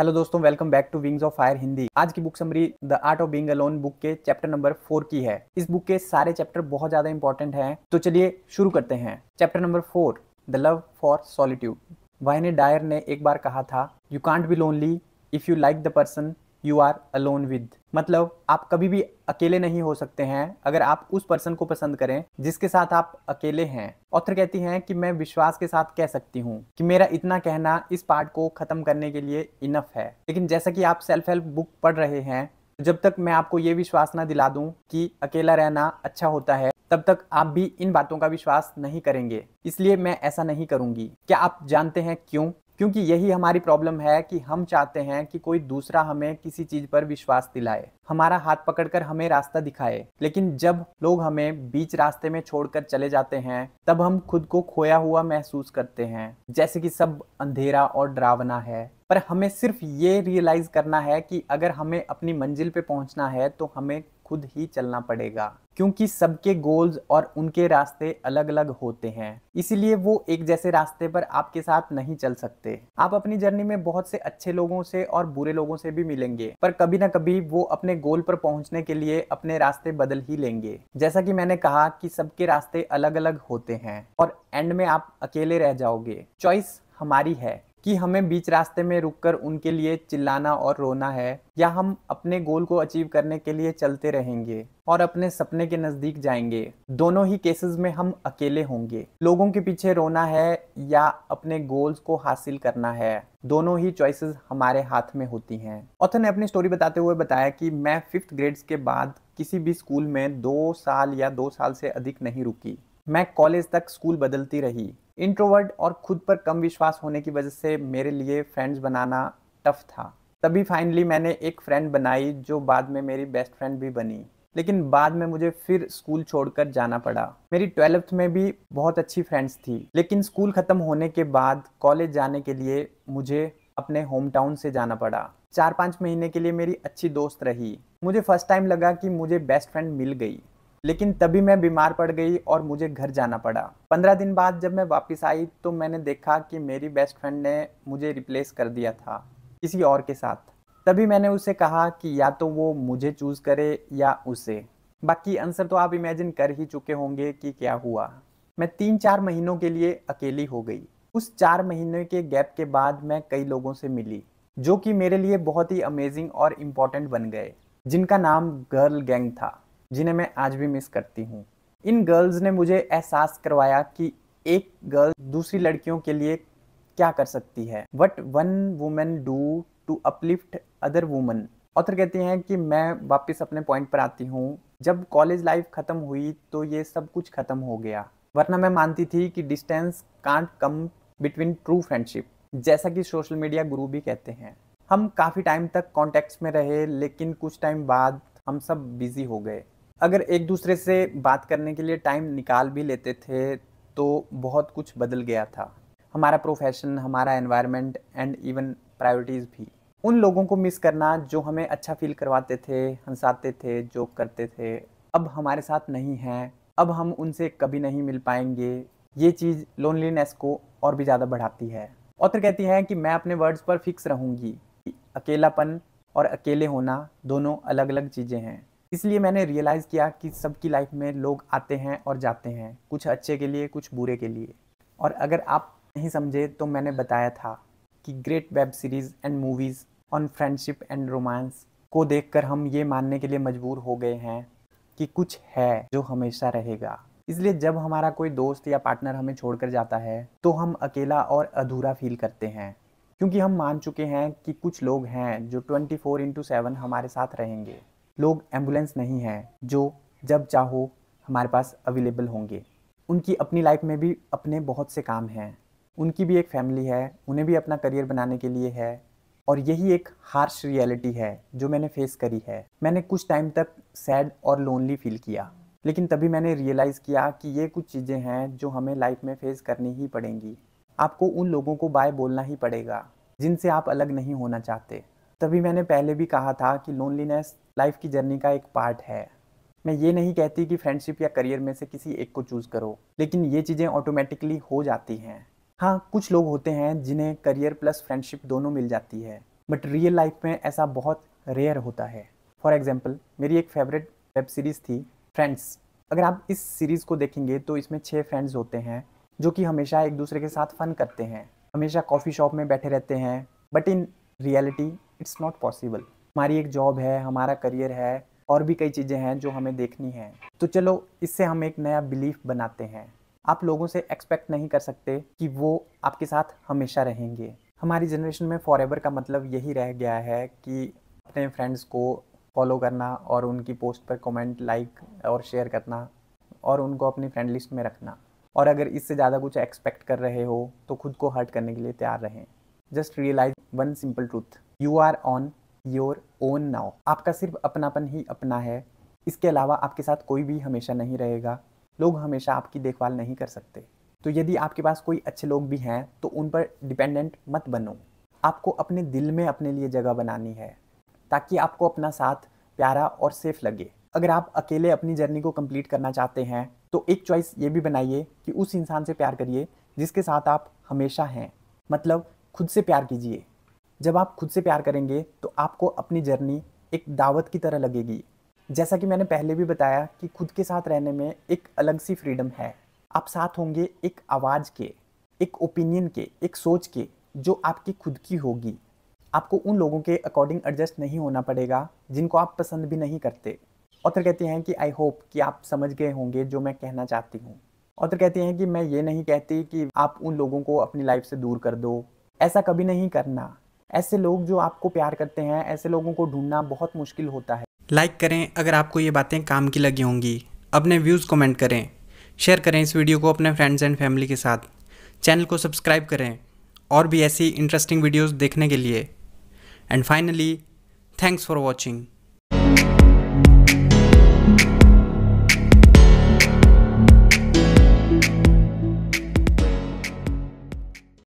hello दोस्तों welcome back to Wings of Fire Hindi आज की book summary The Art of Being Alone book के chapter number four की है इस बुक के सारे चैप्टर बहुत ज्यादा इंपॉर्टेंट हैं तो चलिए शुरू करते हैं chapter number four the love for solitude Wayne Dyer ने एक बार कहा था you can't be lonely if you like the person you are alone with मतलब आप कभी भी अकेले नहीं हो सकते हैं अगर आप उस पर्सन को पसंद करें जिसके साथ आप अकेले हैं ऑथर कहती हैं कि मैं विश्वास के साथ कह सकती हूँ कि मेरा इतना कहना इस पार्ट को ख़त्म करने के लिए इनफ है लेकिन जैसा कि आप सेल्फ हेल्प बुक पढ़ रहे हैं जब तक मैं आपको ये विश्वास ना दिला दूं कि अकेला रहना अच्छा होता है तब तक आप भी इन बातों का विश्वास नहीं करेंगे इसलिए मैं ऐसा नहीं करूंगी क्या आप जानते हैं क्यों क्योंकि यही हमारी प्रॉब्लम है कि हम चाहते हैं कि कोई दूसरा हमें किसी चीज़ पर विश्वास दिलाए हमारा हाथ पकड़कर हमें रास्ता दिखाए लेकिन जब लोग हमें बीच रास्ते में छोड़कर चले जाते हैं तब हम खुद को खोया हुआ महसूस करते हैं जैसे कि सब अंधेरा और डरावना है पर हमें सिर्फ ये रियलाइज़ करना है कि अगर हमें अपनी मंजिल पे पहुंचना है तो हमें खुद ही चलना पड़ेगा क्योंकि सबके गोल्स और उनके रास्ते अलग अलग होते हैं इसीलिए वो एक जैसे रास्ते पर आपके साथ नहीं चल सकते आप अपनी जर्नी में बहुत से अच्छे लोगों से और बुरे लोगों से भी मिलेंगे पर कभी ना कभी वो अपने गोल पर पहुंचने के लिए अपने रास्ते बदल ही लेंगे जैसा कि मैंने कहा कि सबके रास्ते अलग अलग होते हैं और एंड में आप अकेले रह जाओगे चॉइस हमारी है कि हमें बीच रास्ते में रुककर उनके लिए चिल्लाना और रोना है या हम अपने गोल को अचीव करने के लिए चलते रहेंगे और अपने सपने के नज़दीक जाएंगे दोनों ही केसेस में हम अकेले होंगे लोगों के पीछे रोना है या अपने गोल्स को हासिल करना है दोनों ही चॉइसेस हमारे हाथ में होती हैं ऑथर ने अपनी स्टोरी बताते हुए बताया कि मैं फिफ्थ ग्रेड्स के बाद किसी भी स्कूल में दो साल या दो साल से अधिक नहीं रुकी मैं कॉलेज तक स्कूल बदलती रही इंट्रोवर्ट और खुद पर कम विश्वास होने की वजह से मेरे लिए फ्रेंड्स बनाना टफ था तभी फाइनली मैंने एक फ्रेंड बनाई जो बाद में मेरी बेस्ट फ्रेंड भी बनी लेकिन बाद में मुझे फिर स्कूल छोड़कर जाना पड़ा मेरी ट्वेल्थ में भी बहुत अच्छी फ्रेंड्स थी लेकिन स्कूल ख़त्म होने के बाद कॉलेज जाने के लिए मुझे अपने होम टाउन से जाना पड़ा चार पाँच महीने के लिए मेरी अच्छी दोस्त रही मुझे फर्स्ट टाइम लगा कि मुझे बेस्ट फ्रेंड मिल गई लेकिन तभी मैं बीमार पड़ गई और मुझे घर जाना पड़ा पंद्रह दिन बाद जब मैं वापस आई तो मैंने देखा कि मेरी बेस्ट फ्रेंड ने मुझे रिप्लेस कर दिया था किसी और के साथ तभी मैंने उसे कहा कि या तो वो मुझे चूज़ करे या उसे बाकी आंसर तो आप इमेजिन कर ही चुके होंगे कि क्या हुआ मैं तीन चार महीनों के लिए अकेली हो गई उस चार महीने के गैप के बाद मैं कई लोगों से मिली जो कि मेरे लिए बहुत ही अमेजिंग और इम्पोर्टेंट बन गए जिनका नाम गर्ल गैंग था जिन्हें मैं आज भी मिस करती हूँ इन गर्ल्स ने मुझे एहसास करवाया कि एक गर्ल दूसरी लड़कियों के लिए क्या कर सकती है what one women do to uplift other women author कहते हैं कि मैं वापस अपने पॉइंट पर आती हूँ जब कॉलेज लाइफ ख़त्म हुई तो ये सब कुछ ख़त्म हो गया वरना मैं मानती थी कि distance can't come between true friendship जैसा कि सोशल मीडिया गुरु भी कहते हैं हम काफ़ी टाइम तक कॉन्टेक्ट्स में रहे लेकिन कुछ टाइम बाद हम सब बिज़ी हो गए अगर एक दूसरे से बात करने के लिए टाइम निकाल भी लेते थे तो बहुत कुछ बदल गया था हमारा प्रोफेशन हमारा एनवायरनमेंट एंड इवन प्रायोरिटीज़ भी उन लोगों को मिस करना जो हमें अच्छा फील करवाते थे हंसाते थे जोक करते थे अब हमारे साथ नहीं हैं अब हम उनसे कभी नहीं मिल पाएंगे ये चीज़ लोनलीनेस को और भी ज़्यादा बढ़ाती है ऑथर कहती है कि मैं अपने वर्ड्स पर फिक्स रहूँगी अकेलापन और अकेले होना दोनों अलग अलग चीज़ें हैं इसलिए मैंने रियलाइज़ किया कि सबकी लाइफ में लोग आते हैं और जाते हैं कुछ अच्छे के लिए कुछ बुरे के लिए और अगर आप नहीं समझे तो मैंने बताया था कि great web series and movies on friendship and romance को देखकर हम ये मानने के लिए मजबूर हो गए हैं कि कुछ है जो हमेशा रहेगा इसलिए जब हमारा कोई दोस्त या पार्टनर हमें छोड़कर जाता है तो हम अकेला और अधूरा फील करते हैं क्योंकि हम मान चुके हैं कि कुछ लोग हैं जो 24 फोर इंटू सेवन हमारे साथ रहेंगे लोग एम्बुलेंस नहीं हैं जो जब चाहो हमारे पास अवेलेबल होंगे उनकी अपनी लाइफ में भी अपने बहुत से काम हैं उनकी भी एक फैमिली है उन्हें भी अपना करियर बनाने के लिए है और यही एक हार्श रियलिटी है जो मैंने फेस करी है मैंने कुछ टाइम तक सैड और लोनली फील किया लेकिन तभी मैंने रियलाइज़ किया कि ये कुछ चीज़ें हैं जो हमें लाइफ में फेस करनी ही पड़ेंगी आपको उन लोगों को बाय बोलना ही पड़ेगा जिनसे आप अलग नहीं होना चाहते तभी मैंने पहले भी कहा था कि लोनलीनेस लाइफ की जर्नी का एक पार्ट है मैं ये नहीं कहती कि फ्रेंडशिप या करियर में से किसी एक को चूज़ करो लेकिन ये चीज़ें ऑटोमेटिकली हो जाती हैं हाँ कुछ लोग होते हैं जिन्हें करियर प्लस फ्रेंडशिप दोनों मिल जाती है बट रियल लाइफ में ऐसा बहुत रेयर होता है फॉर एग्जाम्पल मेरी एक फेवरेट वेब सीरीज़ थी फ्रेंड्स अगर आप इस सीरीज़ को देखेंगे तो इसमें छः फ्रेंड्स होते हैं जो कि हमेशा एक दूसरे के साथ फ़न करते हैं हमेशा कॉफ़ी शॉप में बैठे रहते हैं but in reality it's not possible हमारी एक जॉब है हमारा करियर है और भी कई चीज़ें हैं जो हमें देखनी है तो चलो इससे हम एक नया बिलीफ बनाते हैं आप लोगों से एक्सपेक्ट नहीं कर सकते कि वो आपके साथ हमेशा रहेंगे हमारी जनरेशन में फॉर का मतलब यही रह गया है कि अपने फ्रेंड्स को फॉलो करना और उनकी पोस्ट पर कमेंट लाइक और शेयर करना और उनको अपनी फ्रेंड लिस्ट में रखना और अगर इससे ज़्यादा कुछ एक्सपेक्ट कर रहे हो तो खुद को हर्ट करने के लिए तैयार रहें just realise one simple truth you are on your own now आपका सिर्फ अपनापन ही अपना है इसके अलावा आपके साथ कोई भी हमेशा नहीं रहेगा लोग हमेशा आपकी देखभाल नहीं कर सकते तो यदि आपके पास कोई अच्छे लोग भी हैं तो उन पर डिपेंडेंट मत बनो आपको अपने दिल में अपने लिए जगह बनानी है ताकि आपको अपना साथ प्यारा और सेफ लगे अगर आप अकेले अपनी जर्नी को कंप्लीट करना चाहते हैं तो एक चॉइस ये भी बनाइए कि उस इंसान से प्यार करिए जिसके साथ आप हमेशा हैं मतलब खुद से प्यार कीजिए जब आप खुद से प्यार करेंगे तो आपको अपनी जर्नी एक दावत की तरह लगेगी जैसा कि मैंने पहले भी बताया कि खुद के साथ रहने में एक अलग सी फ्रीडम है आप साथ होंगे एक आवाज़ के एक ओपिनियन के एक सोच के जो आपकी खुद की होगी आपको उन लोगों के अकॉर्डिंग एडजस्ट नहीं होना पड़ेगा जिनको आप पसंद भी नहीं करते ऑथर कहते हैं कि आई होप कि आप समझ गए होंगे जो मैं कहना चाहती हूँ ऑथर कहते हैं कि मैं ये नहीं कहती कि आप उन लोगों को अपनी लाइफ से दूर कर दो ऐसा कभी नहीं करना ऐसे लोग जो आपको प्यार करते हैं ऐसे लोगों को ढूंढना बहुत मुश्किल होता है लाइक करें अगर आपको ये बातें काम की लगी होंगी अपने व्यूज़ कमेंट करें शेयर करें इस वीडियो को अपने फ्रेंड्स एंड फैमिली के साथ चैनल को सब्सक्राइब करें और भी ऐसी इंटरेस्टिंग वीडियोस देखने के लिए and finally thanks for watching